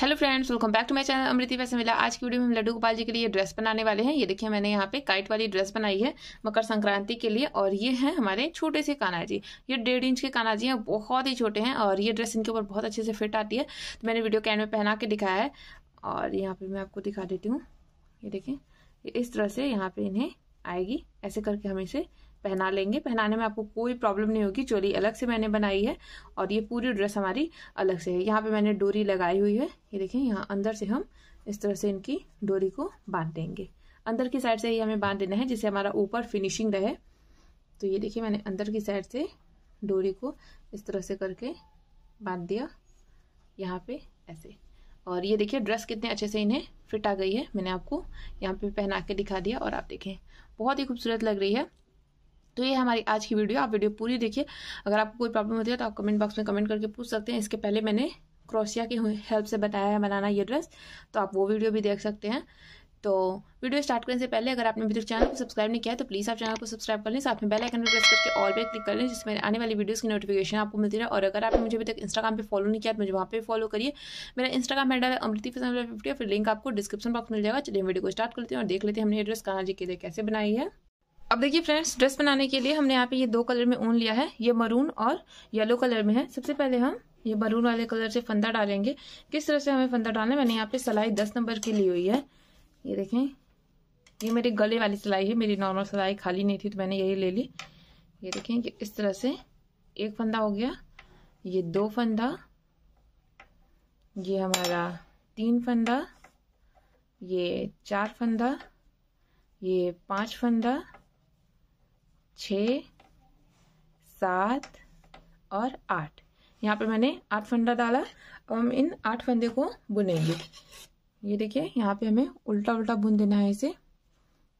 hello friends welcome back to my channel Amriti वैसे मिला आज की वीडियो में हम लड्डू गोपाल जी के लिए ड्रेस बनाने वाले हैं ये देखिए मैंने यहाँ पे काइट वाली ड्रेस बनाई है मकर संक्रांति के लिए और ये है हमारे छोटे से काना जी ये डेढ़ इंच के काना जी हैं बहुत ही छोटे हैं और ये ड्रेस इनके ऊपर बहुत अच्छे से फिट आती है तो मैंने वीडियो कैन में पहना के दिखाया है और यहाँ पर मैं आपको दिखा देती हूँ ये देखें इस तरह से यहाँ पर इन्हें आएगी ऐसे करके हम इसे पहना लेंगे पहनाने में आपको कोई प्रॉब्लम नहीं होगी चोली अलग से मैंने बनाई है और ये पूरी ड्रेस हमारी अलग से है यहाँ पे मैंने डोरी लगाई हुई है ये देखें यहाँ अंदर से हम इस तरह से इनकी डोरी को बांध देंगे अंदर की साइड से ही हमें बांध देना है जिससे हमारा ऊपर फिनिशिंग रहे तो ये देखिए मैंने अंदर की साइड से डोरी को इस तरह से करके बांध दिया यहाँ पे ऐसे और ये देखिए ड्रेस कितने अच्छे से इन्हें फिट आ गई है मैंने आपको यहाँ पे पहना के दिखा दिया और आप देखें बहुत ही खूबसूरत लग रही है तो ये हमारी आज की वीडियो आप वीडियो पूरी देखिए अगर आपको कोई प्रॉब्लम होती है तो आप कमेंट बॉक्स में कमेंट करके पूछ सकते हैं इसके पहले मैंने क्रोशिया की हेल्प से बताया है बनाना ये ड्रेस तो आप वो वीडियो भी देख सकते हैं तो वीडियो स्टार्ट करने से पहले अगर आपने अभी तक चैनल को सब्सक्राइब नहीं किया है तो प्लीज़ आप चैनल को सब्सक्राइब कर लें साथ में बेल आइकन पर प्रेस करके ऑल पे क्लिक कर लें जिसमें आने वाली वीडियोस की नोटिफिकेशन आपको मिलती रहे और अगर आपने मुझे अभी तक इंस्टाग्राम पे फॉलो नहीं किया तो मुझे वहाँ पर फॉलो करिए मेरा इंस्टाग्राम हैंडल है अमृति फिसन फिर लिंक आपको डिस्क्रिप्शन बॉक्स मिल जाएगा चलिए वीडियो को स्टार्ट करते हैं और देख लेते हैं हमने एड्रेस कहाँ जी के लिए कैसे बनाई है अब देखिए फ्रेंड्स ड्रेस बनाने के लिए हमने यहाँ पे ये दो कलर में ऊन लिया है ये मरून और येलो कलर में है सबसे पहले हम ये मरून वाले कलर से फंदा डालेंगे किस तरह से हमें फंदा डालना है मैंने यहाँ पे सिलाई दस नंबर की ली हुई है ये देखें ये मेरी गले वाली सिलाई है मेरी नॉर्मल सिलाई खाली नहीं थी तो मैंने यही ले ली ये देखें कि इस तरह से एक फंदा हो गया ये दो फंदा ये हमारा तीन फंदा ये चार फंदा ये पांच फंदा छ सात और आठ यहाँ पे मैंने आठ फंदा डाला और हम इन आठ फंदे को बुनेंगे ये देखिए यहाँ पे हमें उल्टा उल्टा बुन देना है इसे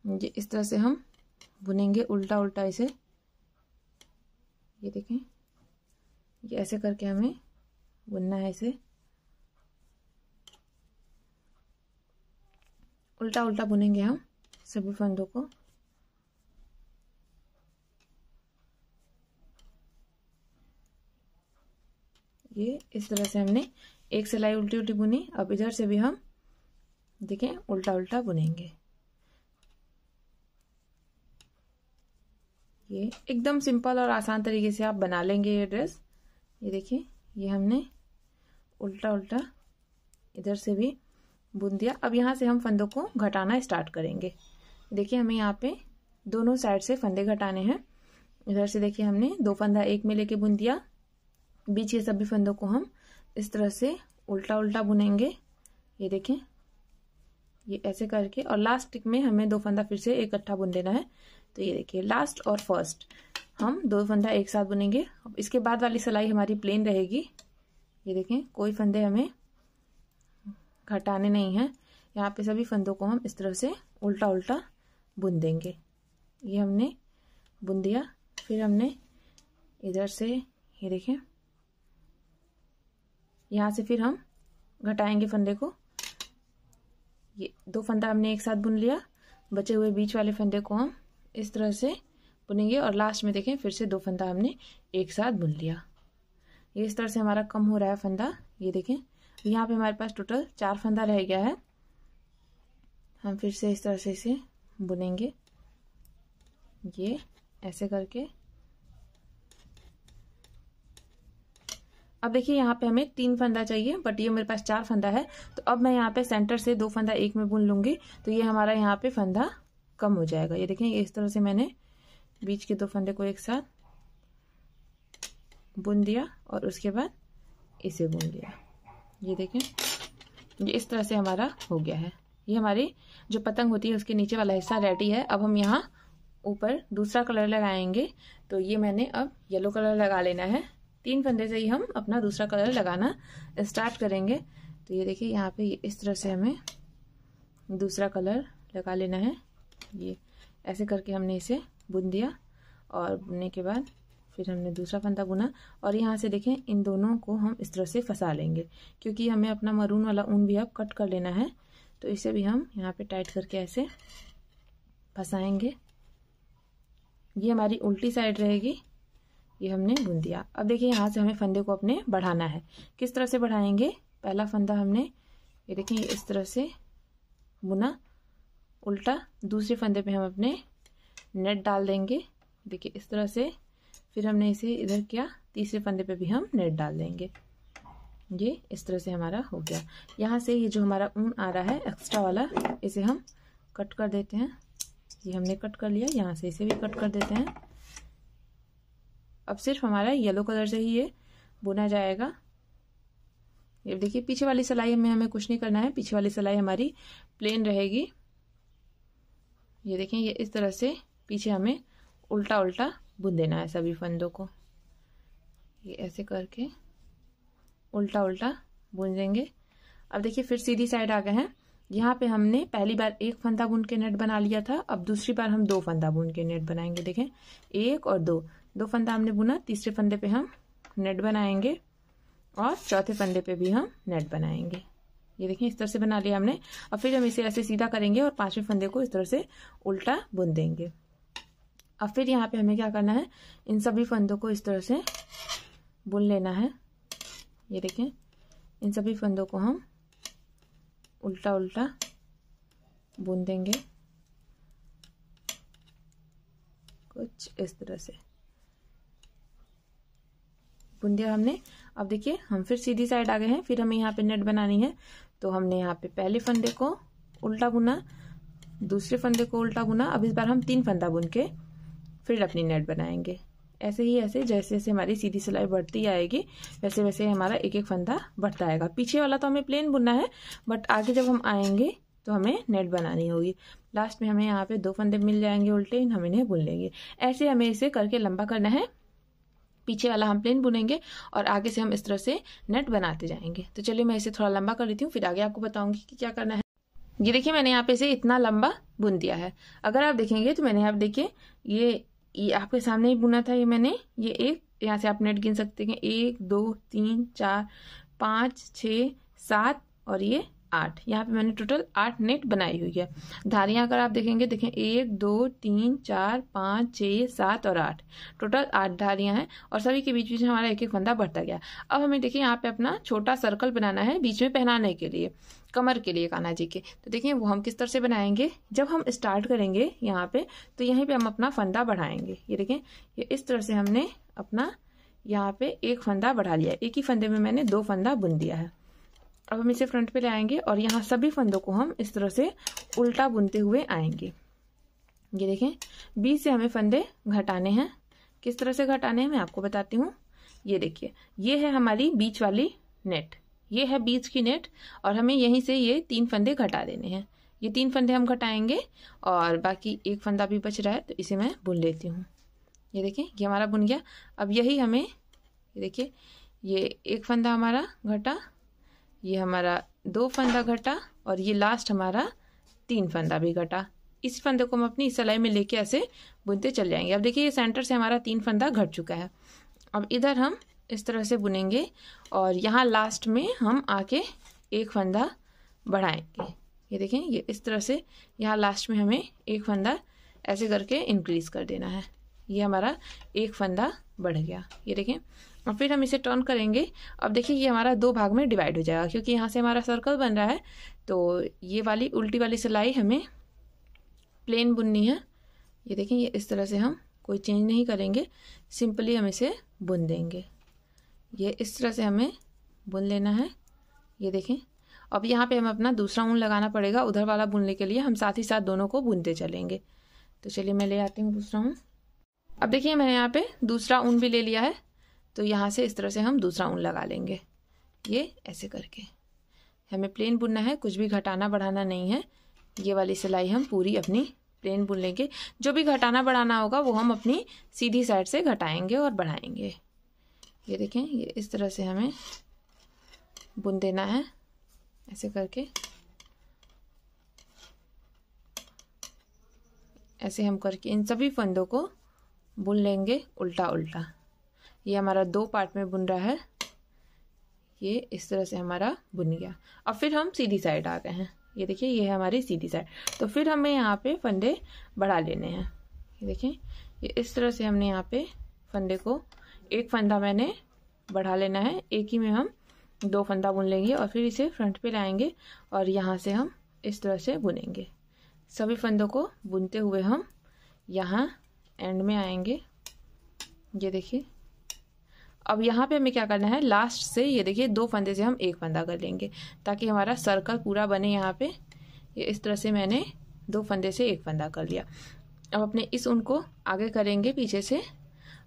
ये इस तरह से हम बुनेंगे उल्टा उल्टा इसे ये देखें ये ऐसे करके हमें बुनना है इसे उल्टा उल्टा बुनेंगे हम सभी फंदों को ये इस तरह से हमने एक सिलाई उल्टी उल्टी बुनी अब इधर से भी हम देखें उल्टा उल्टा बुनेंगे ये एकदम सिंपल और आसान तरीके से आप बना लेंगे ये ड्रेस ये देखिए ये हमने उल्टा उल्टा इधर से भी बुन दिया अब यहाँ से हम फंदों को घटाना स्टार्ट करेंगे देखिए हमें यहाँ पे दोनों साइड से फंदे घटाने हैं इधर से देखिए हमने दो फंदा एक में लेके बुन दिया बीच के सभी फंदों को हम इस तरह से उल्टा उल्टा बुनेंगे ये देखें ये ऐसे करके और लास्ट टिक में हमें दो फंदा फिर से इकट्ठा बुन लेना है तो ये देखिए लास्ट और फर्स्ट हम दो फंदा एक साथ बुनेंगे अब इसके बाद वाली सिलाई हमारी प्लेन रहेगी ये देखें कोई फंदे हमें घटाने नहीं हैं यहाँ पे सभी फंदों को हम इस तरह से उल्टा उल्टा बुन देंगे ये हमने बुन दिया फिर हमने इधर से ये देखें यहाँ से फिर हम घटाएंगे फंदे को ये दो फंदा हमने एक साथ बुन लिया बचे हुए बीच वाले फंदे को हम इस तरह से बुनेंगे और लास्ट में देखें फिर से दो फंदा हमने एक साथ बुन लिया ये इस तरह से हमारा कम हो रहा है फंदा ये देखें यहाँ पे हमारे पास टोटल चार फंदा रह गया है हम फिर से इस तरह से इसे बुनेंगे ये ऐसे करके अब देखिए यहाँ पे हमें तीन फंदा चाहिए बट ये मेरे पास चार फंदा है तो अब मैं यहाँ पे सेंटर से दो फंदा एक में बुन लूंगी तो ये हमारा यहाँ पे फंदा कम हो जाएगा ये देखें इस तरह से मैंने बीच के दो फंदे को एक साथ बुन दिया और उसके बाद इसे बुन दिया ये देखें ये इस तरह से हमारा हो गया है ये हमारी जो पतंग होती है उसके नीचे वाला हिस्सा रेडी है अब हम यहाँ ऊपर दूसरा कलर लगाएंगे तो ये मैंने अब येलो कलर लगा लेना है तीन फंदे से ही हम अपना दूसरा कलर लगाना स्टार्ट करेंगे तो ये देखिए यहाँ पे इस तरह से हमें दूसरा कलर लगा लेना है ये ऐसे करके हमने इसे बुन दिया और बुनने के बाद फिर हमने दूसरा फंदा बुना और यहाँ से देखें इन दोनों को हम इस तरह से फंसा लेंगे क्योंकि हमें अपना मरून वाला ऊन भी अब कट कर लेना है तो इसे भी हम यहाँ पे टाइट करके ऐसे फंसाएंगे ये हमारी उल्टी साइड रहेगी ये हमने बुन दिया अब देखिए यहाँ से हमें फंदे को अपने बढ़ाना है किस तरह से बढ़ाएंगे पहला फंदा हमने ये देखिए इस तरह से बुना उल्टा दूसरे फंदे पे हम अपने नेट डाल देंगे देखिए इस तरह से फिर हमने इसे इधर किया तीसरे फंदे पे भी हम नेट डाल देंगे ये इस तरह से हमारा हो गया यहाँ से ये जो हमारा ऊन आ रहा है एक्स्ट्रा वाला इसे हम कट कर देते हैं ये हमने कट कर लिया यहाँ से इसे भी कट कर देते हैं अब सिर्फ हमारा येलो कलर से ही ये बुना जाएगा ये देखिए पीछे वाली सिलाई में हमें कुछ नहीं करना है पीछे वाली सिलाई हमारी प्लेन रहेगी ये देखें ये इस तरह से पीछे हमें उल्टा उल्टा बुन देना है सभी फंदों को ये ऐसे करके उल्टा उल्टा बुन देंगे अब देखिए फिर सीधी साइड आ गए हैं यहाँ पे हमने पहली बार एक फंदा बुन के नेट बना लिया था अब दूसरी बार हम दो फंदा बुन के नेट बनाएंगे देखें एक और दो दो फंदा हमने बुना तीसरे फंदे पे हम नेट बनाएंगे और चौथे फंदे पे भी हम नेट बनाएंगे ये देखिए इस तरह से बना लिया हमने और फिर हम इसे ऐसे सीधा करेंगे और पांचवें फंदे को इस तरह से उल्टा बुन देंगे अब फिर यहाँ पे हमें क्या करना है इन सभी फंदों को इस तरह से बुन लेना है ये देखें इन सभी फंदों को हम उल्टा उल्टा बुन देंगे कुछ इस तरह से बुन दिया हमने अब देखिए हम फिर सीधी साइड आ गए हैं फिर हमें यहाँ पे नेट बनानी है तो हमने यहाँ पे पहले फंदे को उल्टा बुना दूसरे फंदे को उल्टा बुना अब इस बार हम तीन फंदा बुन के फिर अपनी नेट बनाएंगे ऐसे ही ऐसे जैसे जैसे हमारी सीधी सिलाई बढ़ती आएगी वैसे वैसे हमारा एक एक फंदा बढ़ता आएगा पीछे वाला तो हमें प्लेन बुनना है बट आगे जब हम आएंगे तो हमें नेट बनानी होगी लास्ट में हमें यहाँ पे दो फंदे मिल जाएंगे उल्टे हम इन्हें बुन लेंगे ऐसे हमें इसे करके लंबा करना है पीछे वाला हम प्लेन बुनेंगे और आगे से हम इस तरह से नेट बनाते जाएंगे तो चलिए मैं इसे थोड़ा लंबा कर लेती हूँ फिर आगे आपको बताऊंगी कि क्या करना है ये देखिए मैंने यहाँ पे इसे इतना लंबा बुन दिया है अगर आप देखेंगे तो मैंने आप देखिए ये, ये आपके सामने ही बुना था ये मैंने ये एक यहाँ से आप नेट गिन सकते हैं एक दो तीन चार पाँच छ सात और ये आठ यहाँ पे मैंने टोटल आठ नेट बनाई हुई है धारियाँ अगर आप देखेंगे देखें एक दो तीन चार पाँच छः सात और आठ टोटल आठ धारियाँ हैं और सभी के बीच बीच में हमारा एक एक फंदा बढ़ता गया अब हमें देखिए यहाँ पे अपना छोटा सर्कल बनाना है बीच में पहनाने के लिए कमर के लिए काना जी के तो देखिए वो हम किस तरह से बनाएंगे जब हम स्टार्ट करेंगे यहाँ पे तो यहीं पे हम अपना फंदा बढ़ाएंगे ये देखें ये इस तरह से हमने अपना यहाँ पे एक फंदा बढ़ा लिया एक ही फंदे में मैंने दो फंदा बुन दिया है अब हम इसे फ्रंट पे ले आएंगे और यहाँ सभी फंदों को हम इस तरह से उल्टा बुनते हुए आएंगे ये देखें बीच से हमें फंदे घटाने हैं किस तरह से घटाने हैं मैं आपको बताती हूँ ये देखिए ये है हमारी बीच वाली नेट ये है बीच की नेट और हमें यहीं से ये तीन फंदे घटा देने हैं ये तीन फंदे हम घटाएंगे और बाकी एक फंदा भी बच रहा है तो इसे मैं बुन लेती हूँ ये देखें ये हमारा बुन गया अब यही हमें ये देखिए ये एक फंदा हमारा घटा ये हमारा दो फंदा घटा और ये लास्ट हमारा तीन फंदा भी घटा इस फंदे को हम अपनी सिलाई में लेके ऐसे बुनते चल जाएंगे अब देखिए ये सेंटर से हमारा तीन फंदा घट चुका है अब इधर हम इस तरह से बुनेंगे और यहाँ लास्ट में हम आके एक फंदा बढ़ाएंगे ये देखें ये इस तरह से यहाँ लास्ट में हमें एक फंदा ऐसे करके इंक्रीज़ कर देना है ये हमारा एक फंदा बढ़ गया ये देखें और फिर हम इसे टर्न करेंगे अब देखिए ये हमारा दो भाग में डिवाइड हो जाएगा क्योंकि यहाँ से हमारा सर्कल बन रहा है तो ये वाली उल्टी वाली सिलाई हमें प्लेन बुननी है ये देखें ये इस तरह से हम कोई चेंज नहीं करेंगे सिंपली हम इसे बुन देंगे ये इस तरह से हमें बुन लेना है ये देखें अब यहाँ पे हमें अपना दूसरा ऊन लगाना पड़ेगा उधर वाला बुनने के लिए हम साथ ही साथ दोनों को बुनते चलेंगे तो चलिए मैं ले आती हूँ दूसरा ऊन अब देखिए मैंने यहाँ पे दूसरा ऊन भी ले लिया है तो यहाँ से इस तरह से हम दूसरा ऊन लगा लेंगे ये ऐसे करके हमें प्लेन बुनना है कुछ भी घटाना बढ़ाना नहीं है ये वाली सिलाई हम पूरी अपनी प्लेन बुन लेंगे जो भी घटाना बढ़ाना होगा वो हम अपनी सीधी साइड से घटाएंगे और बढ़ाएंगे ये देखें ये इस तरह से हमें बुन देना है ऐसे करके ऐसे हम करके इन सभी फंदों को बुन लेंगे उल्टा उल्टा ये हमारा दो पार्ट में बुन रहा है ये इस तरह से हमारा बुन गया अब फिर हम सीधी साइड आ गए हैं ये देखिए ये है हमारी सीधी साइड तो फिर हमें यहाँ पे फंदे बढ़ा लेने हैं ये देखिए ये इस तरह से हमने यहाँ पे फंदे को एक फंदा मैंने बढ़ा लेना है एक ही में हम दो फंदा बुन लेंगे और फिर इसे फ्रंट पे लाएंगे और यहाँ से हम इस तरह से बुनेंगे सभी फंदों को बुनते हुए हम यहाँ एंड में आएंगे ये देखिए अब यहाँ पे हमें क्या करना है लास्ट से ये देखिए दो फंदे से हम एक फंदा कर लेंगे ताकि हमारा सर्कल पूरा बने यहाँ पे ये इस तरह से मैंने दो फंदे से एक फंदा कर लिया अब अपने इस ऊन को आगे करेंगे पीछे से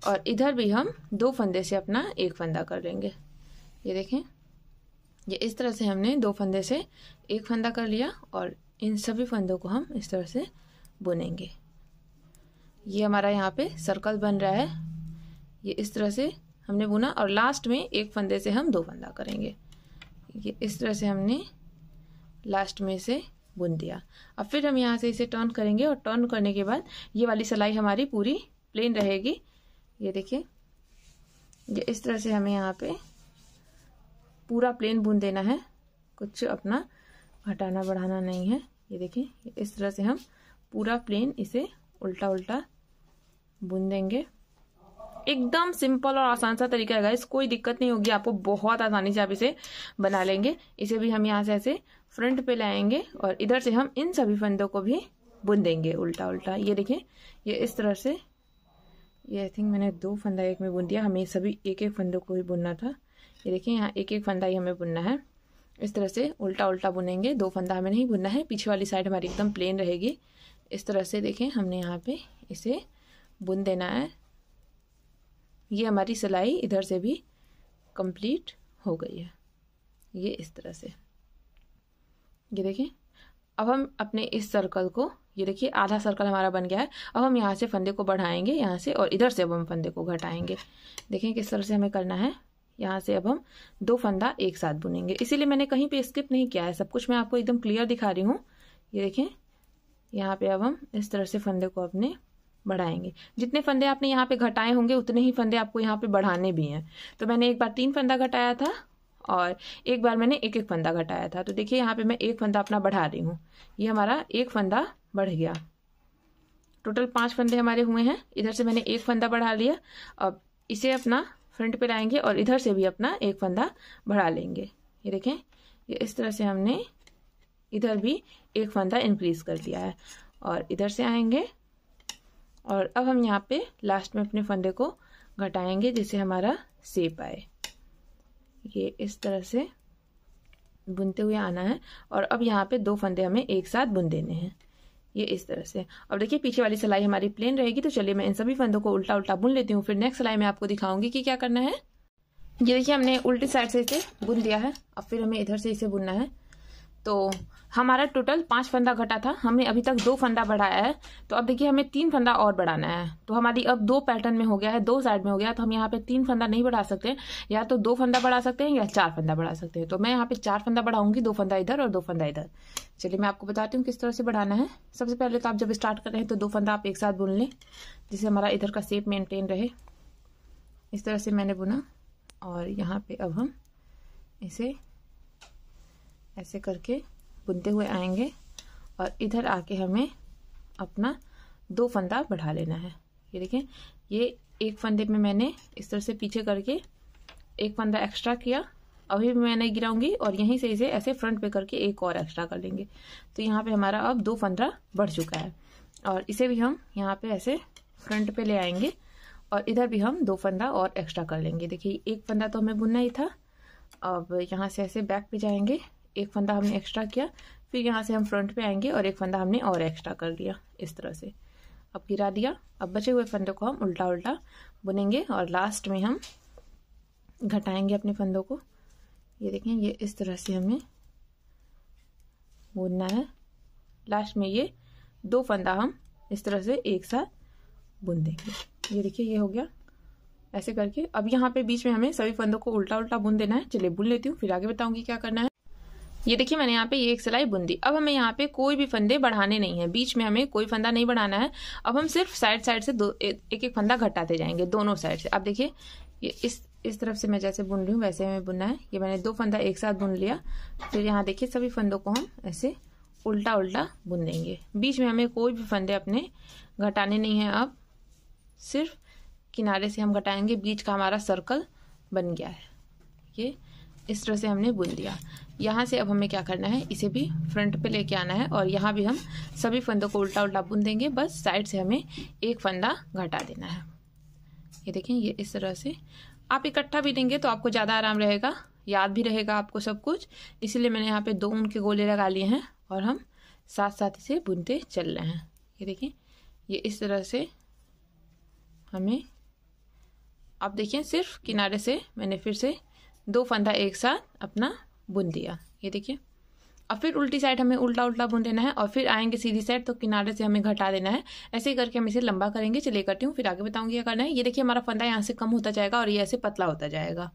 और इधर भी हम दो फंदे से अपना एक फंदा कर लेंगे ये देखें ये इस तरह से हमने दो फंदे से एक फंदा कर लिया और इन सभी फंदों को हम इस तरह से बुनेंगे ये हमारा यहाँ पे सर्कल बन रहा है ये इस तरह से हमने बुना और लास्ट में एक फंदे से हम दो फंदा करेंगे ये इस तरह से हमने लास्ट में से बुन दिया अब फिर हम यहाँ से इसे टर्न करेंगे और टर्न करने के बाद ये वाली सिलाई हमारी पूरी प्लेन रहेगी ये देखिए ये इस तरह से हमें यहाँ पे पूरा प्लेन बुन देना है कुछ अपना घटाना बढ़ाना नहीं है ये देखिए इस तरह से हम पूरा प्लेन इसे उल्टा उल्टा बुन देंगे एकदम सिंपल और आसान सा तरीका है गाइस कोई दिक्कत नहीं होगी आपको बहुत आसानी से आप इसे बना लेंगे इसे भी हम यहाँ से ऐसे फ्रंट पे लाएंगे और इधर से हम इन सभी फंदों को भी बुन देंगे उल्टा उल्टा ये देखें ये इस तरह से ये आई थिंक मैंने दो फंदा एक में बुन दिया हमें सभी एक एक फंदों को ही बुनना था ये देखिए यहाँ एक एक फंदा ही हमें बुनना है इस तरह से उल्टा उल्टा बुनेंगे दो फंदा हमें नहीं बुनना है पीछे वाली साइड हमारी एकदम प्लेन रहेगी इस तरह से देखें हमने यहाँ पे इसे बुन देना है ये हमारी सिलाई इधर से भी कंप्लीट हो गई है ये इस तरह से ये देखें अब हम अपने इस सर्कल को ये देखिए आधा सर्कल हमारा बन गया है अब हम यहाँ से फंदे को बढ़ाएंगे यहाँ से और इधर से अब हम फंदे को घटाएंगे देखें किस तरह से हमें करना है यहाँ से अब हम दो फंदा एक साथ बुनेंगे इसीलिए मैंने कहीं पे स्किप नहीं किया है सब कुछ मैं आपको एकदम क्लियर दिखा रही हूँ ये देखें यहाँ पे अब हम इस तरह से फंदे को अपने बढ़ाएंगे जितने फंदे आपने यहाँ पे घटाए होंगे उतने ही फंदे आपको यहाँ पे बढ़ाने भी हैं तो मैंने एक बार तीन फंदा घटाया था और एक बार मैंने एक एक फंदा घटाया था तो देखिए यहाँ पे मैं एक फंदा अपना बढ़ा रही हूँ ये हमारा एक फंदा बढ़ गया टोटल पांच फंदे हमारे हुए हैं इधर से मैंने एक फंदा बढ़ा लिया अब इसे अपना फ्रंट पे लाएंगे और इधर से भी अपना एक फंदा बढ़ा लेंगे ये देखें ये इस तरह से हमने इधर भी एक फंदा इंक्रीज कर दिया है और इधर से आएंगे और अब हम यहाँ पे लास्ट में अपने फंदे को घटाएंगे जिससे हमारा सेप आए ये इस तरह से बुनते हुए आना है और अब यहाँ पे दो फंदे हमें एक साथ बुन देने हैं ये इस तरह से अब देखिए पीछे वाली सिलाई हमारी प्लेन रहेगी तो चलिए मैं इन सभी फंदों को उल्टा उल्टा बुन लेती हूँ फिर नेक्स्ट सिलाई में आपको दिखाऊंगी कि क्या करना है ये देखिए हमने उल्टी साइड से इसे बुन दिया है अब फिर हमें इधर से इसे बुनना है तो हमारा टोटल पांच फंदा घटा था हमने अभी तक दो फंदा बढ़ाया है तो अब देखिए हमें तीन फंदा और बढ़ाना है तो हमारी अब दो पैटर्न में हो गया है दो साइड में हो गया तो हम यहाँ पे तीन फंदा नहीं बढ़ा सकते या तो दो फंदा बढ़ा सकते हैं या चार फंदा बढ़ा सकते हैं तो मैं यहाँ पे चार फंदा बढ़ाऊंगी दो फंदा इधर और दो फंदा इधर चलिए मैं आपको बताती हूँ किस तरह से बढ़ाना है सबसे पहले तो आप जब स्टार्ट कर रहे हैं तो दो फंदा आप एक साथ बुन लें जिससे हमारा इधर का सेप मेनटेन रहे इस तरह से मैंने बुना और यहाँ पे अब हम इसे ऐसे करके बुनते हुए आएंगे और इधर आके हमें अपना दो फंदा बढ़ा लेना है ये देखें ये एक फंदे में मैंने इस तरह से पीछे करके एक फंदा एक्स्ट्रा किया अभी भी मैं नहीं गिराऊंगी और यहीं से इसे ऐसे फ्रंट पे करके एक और एक्स्ट्रा कर लेंगे तो यहाँ पे हमारा अब दो फंदा बढ़ चुका है और इसे भी हम यहाँ पे ऐसे फ्रंट पे ले आएंगे और इधर भी हम दो फंदा और एक्स्ट्रा कर लेंगे देखिए एक फंदा तो हमें बुनना ही था अब यहाँ से ऐसे बैक पे जाएंगे एक फंदा हमने एक्स्ट्रा किया फिर यहाँ से हम फ्रंट पे आएंगे और एक फंदा हमने और एक्स्ट्रा कर लिया इस तरह से अब गिरा दिया अब बचे हुए फंदों को हम उल्टा उल्टा बुनेंगे और लास्ट में हम घटाएंगे अपने फंदों को ये देखें ये इस तरह से हमें बुनना है लास्ट में ये दो फंदा हम इस तरह से एक साथ बुन देंगे ये देखिए ये हो गया ऐसे करके अब यहाँ पे बीच में हमें सभी फंदों को उल्टा उल्टा बुन देना है चलिए बुन लेती हूँ फिर आगे बताऊंगी क्या करना है ये देखिए मैंने यहाँ पे ये एक सिलाई बुन दी अब हमें यहाँ पे कोई भी फंदे बढ़ाने नहीं है बीच में हमें कोई फंदा नहीं बढ़ाना है अब हम सिर्फ साइड साइड से दो एक एक फंदा घटाते जाएंगे दोनों साइड से अब देखिए ये इस इस तरफ से मैं जैसे बुन रही हूँ वैसे हमें बुनना है ये मैंने दो फंदा एक साथ बुन लिया फिर यहाँ देखिए सभी फंदों को हम ऐसे उल्टा उल्टा बुन देंगे बीच में हमें कोई भी फंदे अपने घटाने नहीं है अब सिर्फ किनारे से हम घटाएंगे बीच का हमारा सर्कल बन गया है ये इस तरह से हमने बुन दिया यहाँ से अब हमें क्या करना है इसे भी फ्रंट पे लेके आना है और यहाँ भी हम सभी फंदों को उल्टा उल्टा बुन देंगे बस साइड से हमें एक फंदा घटा देना है ये देखें ये इस तरह से आप इकट्ठा भी देंगे तो आपको ज़्यादा आराम रहेगा याद भी रहेगा आपको सब कुछ इसीलिए मैंने यहाँ पर दो ऊन के गोले लगा लिए हैं और हम साथ साथ इसे बुनते चल रहे हैं ये देखें ये इस तरह से हमें आप देखिए सिर्फ किनारे से मैंने फिर से दो फंदा एक साथ अपना बुन दिया ये देखिए और फिर उल्टी साइड हमें उल्टा उल्टा बुन देना है और फिर आएंगे सीधी साइड तो किनारे से हमें घटा देना है ऐसे करके हम इसे लंबा करेंगे चले करती हूँ फिर आगे बताऊँगी क्या करना है ये देखिए हमारा फंदा यहाँ से कम होता जाएगा और ये ऐसे पतला होता जाएगा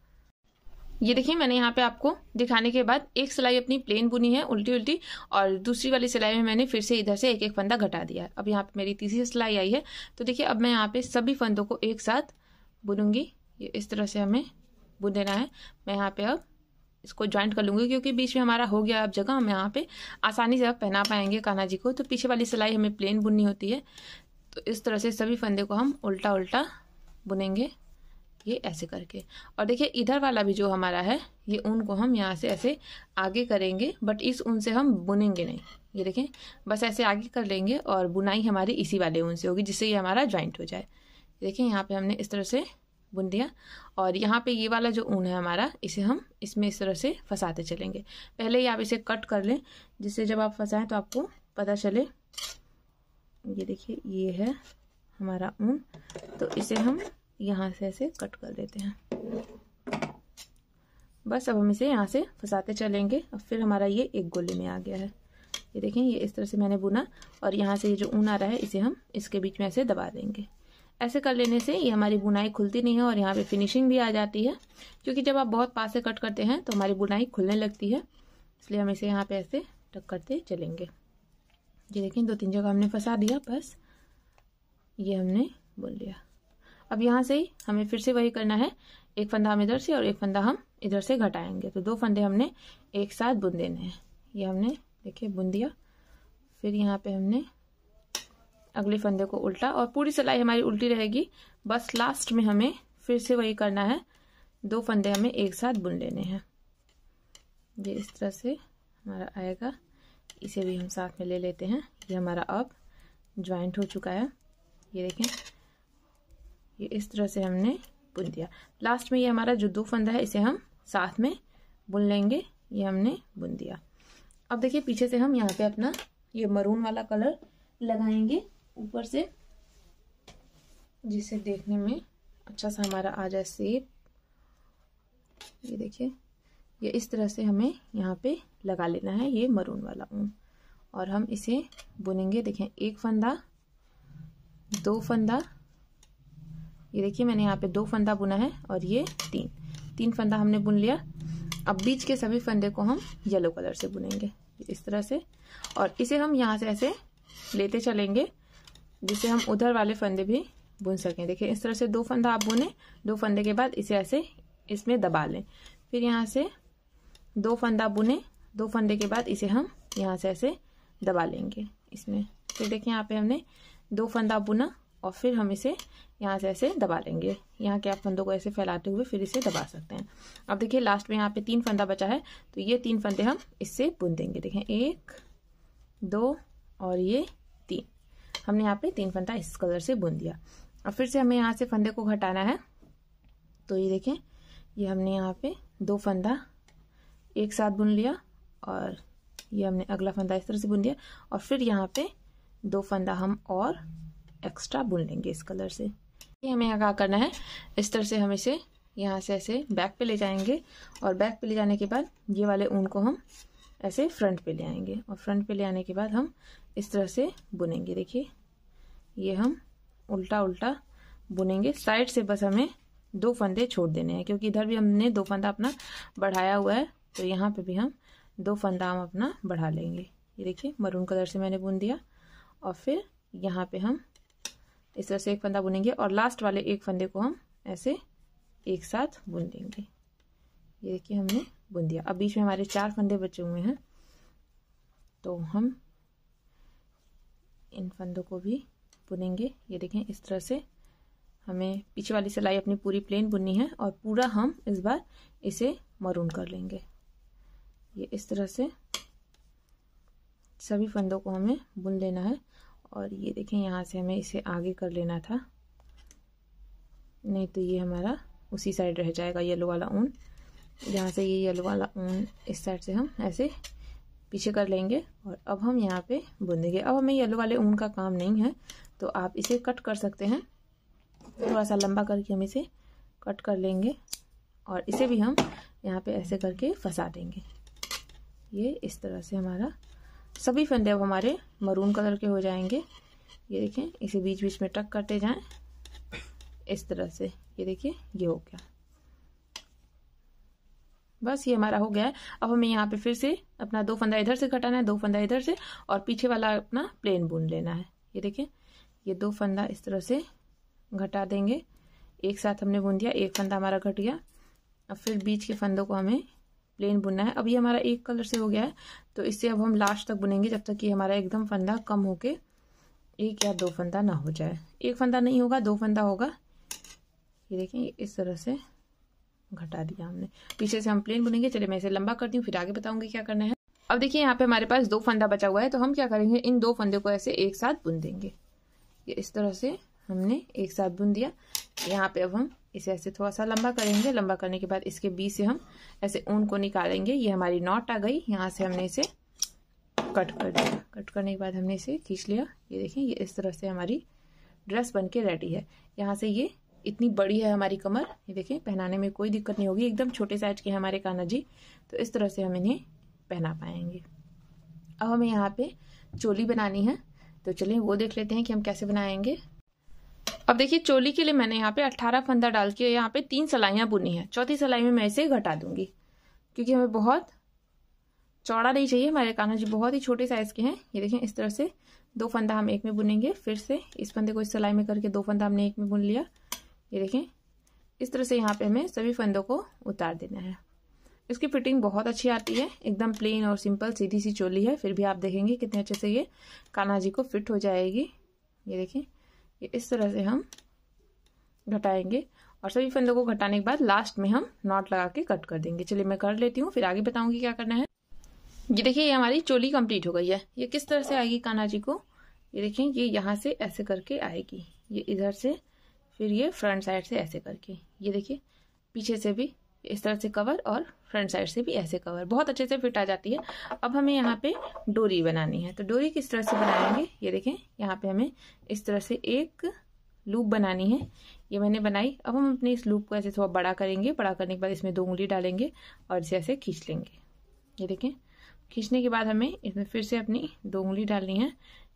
ये देखिए मैंने यहाँ पे आपको दिखाने के बाद एक सिलाई अपनी प्लेन बुनी है उल्टी उल्टी और दूसरी वाली सिलाई में मैंने फिर से इधर से एक एक फंदा घटा दिया है अब यहाँ पे मेरी तीसरी सिलाई आई है तो देखिए अब मैं यहाँ पे सभी फंदों को एक साथ बुनूंगी ये इस तरह से हमें बुन देना है मैं यहाँ पे अब इसको ज्वाइंट कर लूँगी क्योंकि बीच में हमारा हो गया अब जगह हम यहाँ पे आसानी से अब पहना पाएंगे कान्हा जी को तो पीछे वाली सिलाई हमें प्लेन बुननी होती है तो इस तरह से सभी फंदे को हम उल्टा उल्टा बुनेंगे ये ऐसे करके और देखिए इधर वाला भी जो हमारा है ये ऊन को हम यहाँ से ऐसे आगे करेंगे बट इस ऊन से हम बुनेंगे नहीं ये देखें बस ऐसे आगे कर लेंगे और बुनाई हमारी इसी वाले ऊन से होगी जिससे ये हमारा ज्वाइंट हो जाए देखें यहाँ पे हमने इस तरह से बुन दिया और यहाँ पे ये वाला जो ऊन है हमारा इसे हम इसमें इस तरह से फंसाते चलेंगे पहले ही आप इसे कट कर लें जिससे जब आप फंसाएं तो आपको पता चले ये देखिए ये है हमारा ऊन तो इसे हम यहाँ से ऐसे कट कर देते हैं बस अब हम इसे यहाँ से फंसाते चलेंगे और फिर हमारा ये एक गोले में आ गया है ये देखें ये इस तरह से मैंने बुना और यहाँ से ये जो ऊन आ रहा है इसे हम इसके बीच में ऐसे दबा देंगे ऐसे कर लेने से ये हमारी बुनाई खुलती नहीं है और यहाँ पे फिनिशिंग भी आ जाती है क्योंकि जब आप बहुत पास से कट करते हैं तो हमारी बुनाई खुलने लगती है इसलिए हम इसे यहाँ पे ऐसे टक करते चलेंगे ये देखिए दो तीन जगह हमने फंसा दिया बस ये हमने बुन लिया अब यहाँ से ही हमें फिर से वही करना है एक फंदा हम इधर से और एक फंदा हम इधर से घटाएंगे तो दो फंदे हमने एक साथ बुन देने हैं ये हमने देखिए बुन दिया फिर यहाँ पे हमने अगले फंदे को उल्टा और पूरी सिलाई हमारी उल्टी रहेगी बस लास्ट में हमें फिर से वही करना है दो फंदे हमें एक साथ बुन लेने हैं ये इस तरह से हमारा आएगा इसे भी हम साथ में ले लेते हैं ये हमारा अब ज्वाइंट हो चुका है ये देखें ये इस तरह से हमने बुन दिया लास्ट में ये हमारा जो दो फंदा है इसे हम साथ में बुन लेंगे ये हमने बुन दिया अब देखिए पीछे से हम यहाँ पे अपना ये मरून वाला कलर लगाएंगे ऊपर से जिसे देखने में अच्छा सा हमारा आ जाए सेप ये देखिए ये इस तरह से हमें यहाँ पे लगा लेना है ये मरून वाला ऊन और हम इसे बुनेंगे देखें एक फंदा दो फंदा ये देखिए मैंने यहाँ पे दो फंदा बुना है और ये तीन तीन फंदा हमने बुन लिया अब बीच के सभी फंदे को हम येलो कलर से बुनेंगे इस तरह से और इसे हम यहाँ से ऐसे लेते चलेंगे जिसे हम उधर वाले फंदे भी बुन सकें देखिए इस तरह से दो फंदा आप बुने दो फंदे के बाद इसे ऐसे इसमें दबा लें फिर यहाँ से दो फंदा बुने दो फंदे के बाद इसे हम यहाँ से ऐसे दबा लेंगे इसमें फिर देखिए यहाँ पे हमने दो फंदा बुना और फिर हम इसे यहाँ से ऐसे दबा लेंगे यहाँ के आप फंदों को ऐसे फैलाते हुए फिर इसे दबा सकते हैं अब देखिए लास्ट में यहाँ पे तीन फंदा बचा है तो ये तीन फंदे हम इससे बुन देंगे देखें एक दो और ये हमने यहाँ पे तीन फंदा इस कलर से बुन दिया अब फिर से हमें यहाँ से फंदे को घटाना है तो ये देखें ये हमने यहाँ पे दो फंदा एक साथ बुन लिया और ये हमने अगला फंदा इस तरह से बुन दिया और फिर यहाँ पे दो फंदा हम और एक्स्ट्रा बुन लेंगे इस कलर से ये हमें यहाँ क्या करना है इस तरह से हम इसे यहाँ से ऐसे बैक पे ले जाएंगे और बैक पे ले जाने के बाद ये वाले ऊन को हम ऐसे फ्रंट पे ले आएंगे और फ्रंट पे ले आने के बाद हम इस तरह से बुनेंगे देखिए ये हम उल्टा उल्टा बुनेंगे साइड से बस हमें दो फंदे छोड़ देने हैं क्योंकि इधर भी हमने दो फंदा अपना बढ़ाया हुआ है तो यहाँ पे भी हम दो फंदा हम अपना बढ़ा लेंगे ये देखिए मरून कलर से मैंने बुन दिया और फिर यहाँ पे हम इस तरह से एक फंदा बुनेंगे और लास्ट वाले एक फंदे को हम ऐसे एक साथ बुन देंगे ये देखिए हमने बुन दिया अब बीच में हमारे चार फंदे बचे हुए हैं तो हम इन फंदों को भी बुनेंगे ये देखें इस तरह से हमें पीछे वाली सिलाई अपनी पूरी प्लेन बुननी है और पूरा हम इस बार इसे मरून कर लेंगे ये इस तरह से सभी फंदों को हमें बुन लेना है और ये देखें यहाँ से हमें इसे आगे कर लेना था नहीं तो ये हमारा उसी साइड रह जाएगा येलो वाला ऊन यहाँ से ये येलो वाला ऊन इस साइड से हम ऐसे पीछे कर लेंगे और अब हम यहाँ पे बुनेंगे अब हमें येलो वाले ऊन का काम नहीं है तो आप इसे कट कर सकते हैं थोड़ा सा लंबा करके हम इसे कट कर लेंगे और इसे भी हम यहाँ पे ऐसे करके फंसा देंगे ये इस तरह से हमारा सभी फंदे अब हमारे मरून कलर के हो जाएंगे ये देखें इसे बीच बीच में टक करते जाएं इस तरह से ये देखिए ये हो गया बस ये हमारा हो गया है अब हमें यहाँ पे फिर से अपना दो फंदा इधर से घटाना है दो फंदा इधर से और पीछे वाला अपना प्लेन बुन लेना है ये देखें ये दो फंदा इस तरह से घटा देंगे एक साथ हमने बुन दिया एक फंदा हमारा घट गया अब फिर बीच के फंदों को हमें प्लेन बुनना है अब ये हमारा एक कलर से हो गया है तो इससे अब हम लास्ट तक बुनेंगे जब तक कि हमारा एकदम फंदा कम होके एक या दो फंदा ना हो जाए एक फंदा नहीं होगा दो फंदा होगा ये देखें इस तरह से घटा दिया हमने पीछे से हम प्लेन बुनेंगे चलिए मैं इसे लंबा करती हूँ फिर आगे बताऊंगी क्या करना है अब देखिए यहाँ पे हमारे पास दो फंदा बचा हुआ है तो हम क्या करेंगे इन दो फंदे को ऐसे एक साथ बुन देंगे ये इस तरह से हमने एक साथ बुन दिया यहाँ पे अब हम इसे ऐसे थोड़ा सा लंबा करेंगे लंबा करने के बाद इसके बीच से हम ऐसे ऊन को निकालेंगे ये हमारी नॉट आ गई यहाँ से हमने इसे कट कर दिया कट करने के बाद हमने इसे खींच लिया ये देखें ये इस तरह से हमारी ड्रेस बन के रेडी है यहाँ से ये इतनी बड़ी है हमारी कमर ये देखें पहनाने में कोई दिक्कत नहीं होगी एकदम छोटे साइज के हमारे काना जी तो इस तरह से हम इन्हें पहना पाएंगे अब हमें यहाँ पे चोली बनानी है तो चलिए वो देख लेते हैं कि हम कैसे बनाएंगे अब देखिए चोली के लिए मैंने यहाँ पे 18 फंदा डाल के यहाँ पे तीन सलाइयाँ बुनी है चौथी सलाई में मैं इसे घटा दूंगी क्योंकि हमें बहुत चौड़ा नहीं चाहिए हमारे कान्हा जी बहुत ही छोटे साइज के हैं ये देखें इस तरह से दो फंदा हम एक में बुनेंगे फिर से इस फंदे को इस सलाई में करके दो फंदा हमने एक में बुन लिया ये देखें इस तरह से यहाँ पे हमें सभी फंदों को उतार देना है इसकी फिटिंग बहुत अच्छी आती है एकदम प्लेन और सिंपल सीधी सी चोली है फिर भी आप देखेंगे कितने अच्छे से ये कान्हा जी को फिट हो जाएगी ये देखें ये इस तरह से हम घटाएंगे और सभी फंदों को घटाने के बाद लास्ट में हम नॉट लगा के कट कर देंगे चलिए मैं कर लेती हूँ फिर आगे बताऊँगी क्या करना है ये देखिए ये हमारी चोली कंप्लीट हो गई है ये किस तरह से आएगी कान्हा जी को ये देखें ये यहाँ से ऐसे करके आएगी ये इधर से फिर ये फ्रंट साइड से ऐसे करके ये देखिए पीछे से भी इस तरह से कवर और फ्रंट साइड से भी ऐसे कवर बहुत अच्छे से फिट आ जाती है अब हमें यहाँ पे डोरी बनानी है तो डोरी किस तरह से बनाएंगे ये देखें यहाँ पे हमें इस तरह से एक लूप बनानी है ये मैंने बनाई अब हम अपने इस लूप को ऐसे थोड़ा बड़ा करेंगे बड़ा करने के बाद इसमें दो उंगली डालेंगे और इसे ऐसे खींच लेंगे ये देखें खींचने के बाद हमें इसमें फिर से अपनी दो उंगली डालनी है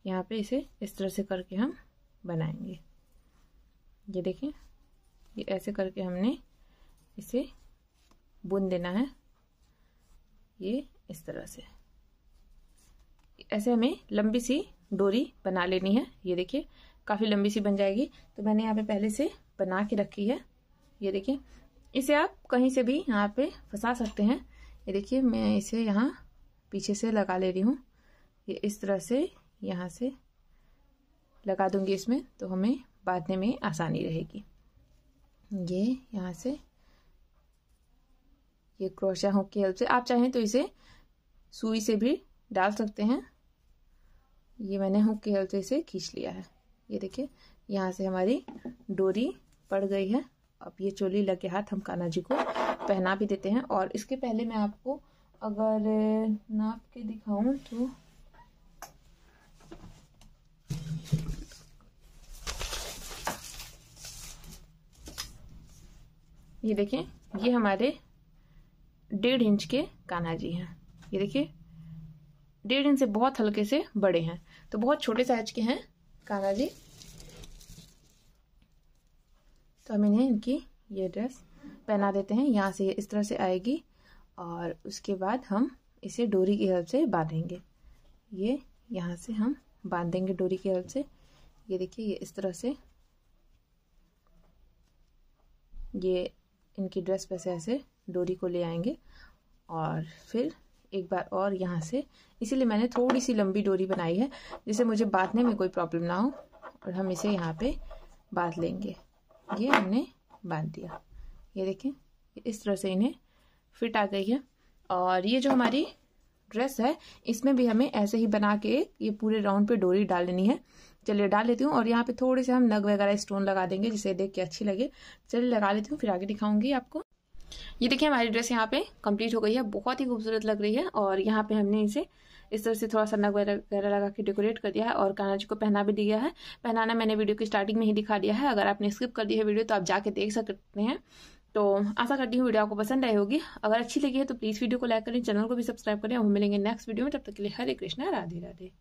यहाँ पर इसे इस तरह से करके हम बनाएंगे ये देखें ये ऐसे करके हमने इसे बुन देना है ये इस तरह से ऐसे हमें लंबी सी डोरी बना लेनी है ये देखिए काफ़ी लंबी सी बन जाएगी तो मैंने यहाँ पे पहले से बना के रखी है ये देखिए इसे आप कहीं से भी यहाँ पे फंसा सकते हैं ये देखिए मैं इसे यहाँ पीछे से लगा ले रही हूँ ये इस तरह से यहाँ से लगा दूंगी इसमें तो हमें बांधने में आसानी रहेगी ये यहाँ से ये क्रोशा हुक की हेल्प से आप चाहें तो इसे सुई से भी डाल सकते हैं ये मैंने हुक की हेल्प से इसे खींच लिया है ये देखिए यहाँ से हमारी डोरी पड़ गई है अब ये चोली लगे हाथ हम काना जी को पहना भी देते हैं और इसके पहले मैं आपको अगर नाप के दिखाऊं तो ये देखें ये हमारे डेढ़ इंच के कान्हा जी हैं ये देखिए डेढ़ इंच से बहुत हल्के से बड़े हैं तो बहुत छोटे साइज के हैं कान्हा जी तो हम इन्हें इनकी ये ड्रेस पहना देते हैं यहाँ से इस तरह से आएगी और उसके बाद हम इसे डोरी की हेल्प से बांधेंगे ये यहाँ से हम बांध देंगे डोरी की हेल्प से ये देखिए ये इस तरह से ये इनकी ड्रेस पर से ऐसे डोरी को ले आएंगे और फिर एक बार और यहाँ से इसीलिए मैंने थोड़ी सी लंबी डोरी बनाई है जिससे मुझे बांधने में कोई प्रॉब्लम ना हो और हम इसे यहाँ पे बांध लेंगे ये हमने बांध दिया ये देखें इस तरह से इन्हें फिट आ गई है और ये जो हमारी ड्रेस है इसमें भी हमें ऐसे ही बना के ये पूरे राउंड पे डोरी डाल लेनी है चलिए डाल लेती हूँ और यहाँ पे थोड़े से हम नग वगैरह स्टोन लगा देंगे जिसे देख के अच्छी लगे चलिए लगा लेती हूँ फिर आगे दिखाऊंगी आपको ये देखिए हमारी ड्रेस यहाँ पे कंप्लीट हो गई है बहुत ही खूबसूरत लग रही है और यहाँ पे हमने इसे इस तरह से थोड़ा सा नग वगैरह लगा के डेकोरेट कर दिया है और कान्हा जी को पहना भी दिया है पहनाना मैंने वीडियो की स्टार्टिंग में ही दिखा दिया है अगर आपने स्किप कर दी है वीडियो तो आप जाके देख सकते हैं तो आशा करती हूँ वीडियो आपको पसंद आई होगी अगर अच्छी लगी है तो प्लीज़ वीडियो को लाइक करें चैनल को भी सब्सक्राइब करें और मिलेंगे नेक्स्ट वीडियो में तब तक के लिए हरे कृष्णा राधे राधे